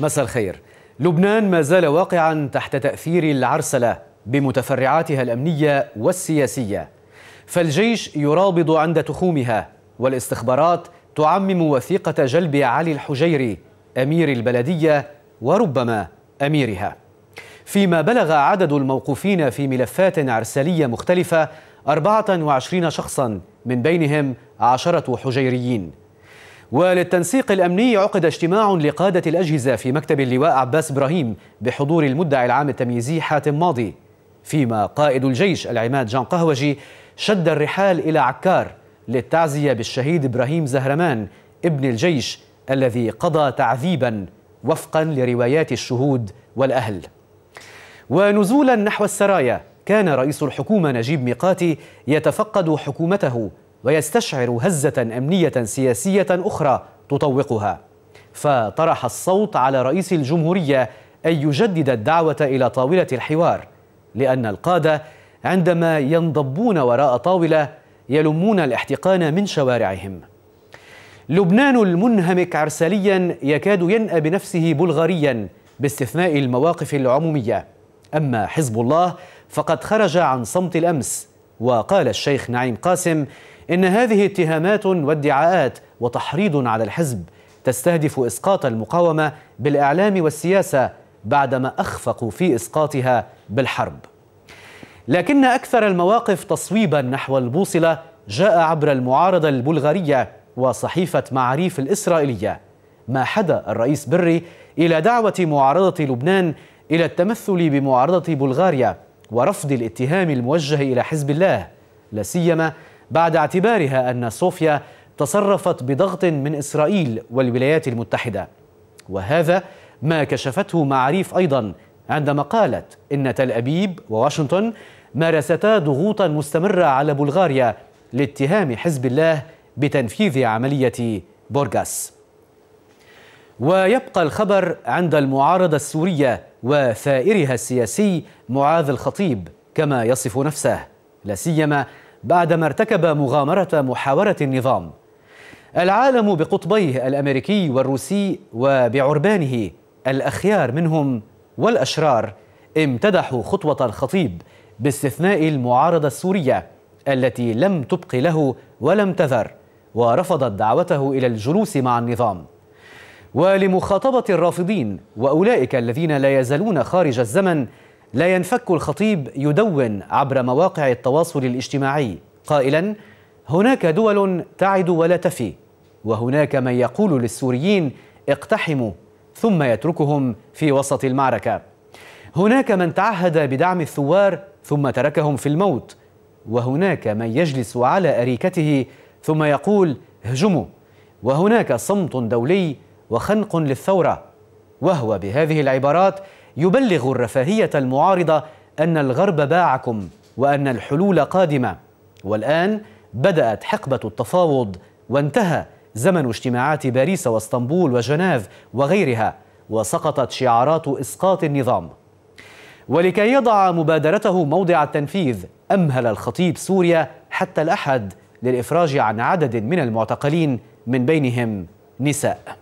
مساء الخير لبنان ما زال واقعا تحت تأثير العرسلة بمتفرعاتها الأمنية والسياسية فالجيش يرابض عند تخومها والاستخبارات تعمم وثيقة جلب علي الحجيري أمير البلدية وربما أميرها فيما بلغ عدد الموقوفين في ملفات عرسلية مختلفة 24 شخصا من بينهم عشرة حجيريين وللتنسيق الأمني عقد اجتماع لقادة الأجهزة في مكتب اللواء عباس إبراهيم بحضور المدعي العام التمييزي حاتم ماضي فيما قائد الجيش العماد جان قهوجي شد الرحال إلى عكار للتعزية بالشهيد إبراهيم زهرمان ابن الجيش الذي قضى تعذيبا وفقا لروايات الشهود والأهل ونزولا نحو السرايا كان رئيس الحكومة نجيب ميقاتي يتفقد حكومته ويستشعر هزة أمنية سياسية أخرى تطوقها فطرح الصوت على رئيس الجمهورية أن يجدد الدعوة إلى طاولة الحوار لأن القادة عندما ينضبون وراء طاولة يلمون الاحتقان من شوارعهم لبنان المنهمك عرسليا يكاد ينأى بنفسه بلغاريا باستثناء المواقف العمومية أما حزب الله فقد خرج عن صمت الأمس وقال الشيخ نعيم قاسم إن هذه اتهامات وادعاءات وتحريض على الحزب تستهدف إسقاط المقاومة بالإعلام والسياسة بعدما أخفقوا في إسقاطها بالحرب لكن أكثر المواقف تصويبا نحو البوصلة جاء عبر المعارضة البلغارية وصحيفة معاريف الإسرائيلية ما حدا الرئيس بري إلى دعوة معارضة لبنان إلى التمثل بمعارضة بلغاريا ورفض الاتهام الموجه إلى حزب الله لا سيما بعد اعتبارها أن صوفيا تصرفت بضغط من إسرائيل والولايات المتحدة وهذا ما كشفته معاريف أيضا عندما قالت إن تل أبيب وواشنطن مارستا ضغوطا مستمرة على بلغاريا لاتهام حزب الله بتنفيذ عملية بورغاس ويبقى الخبر عند المعارضة السورية وثائرها السياسي معاذ الخطيب كما يصف نفسه لا سيما بعدما ارتكب مغامرة محاورة النظام العالم بقطبيه الأمريكي والروسي وبعربانه الأخيار منهم والأشرار امتدحوا خطوة الخطيب باستثناء المعارضة السورية التي لم تبق له ولم تذر ورفضت دعوته إلى الجلوس مع النظام ولمخاطبة الرافضين وأولئك الذين لا يزالون خارج الزمن لا ينفك الخطيب يدون عبر مواقع التواصل الاجتماعي قائلا هناك دول تعد ولا تفي وهناك من يقول للسوريين اقتحموا ثم يتركهم في وسط المعركه هناك من تعهد بدعم الثوار ثم تركهم في الموت وهناك من يجلس على اريكته ثم يقول هجموا وهناك صمت دولي وخنق للثوره وهو بهذه العبارات يبلغ الرفاهية المعارضة أن الغرب باعكم وأن الحلول قادمة والآن بدأت حقبة التفاوض وانتهى زمن اجتماعات باريس واسطنبول وجنيف وغيرها وسقطت شعارات إسقاط النظام ولكي يضع مبادرته موضع التنفيذ أمهل الخطيب سوريا حتى الأحد للإفراج عن عدد من المعتقلين من بينهم نساء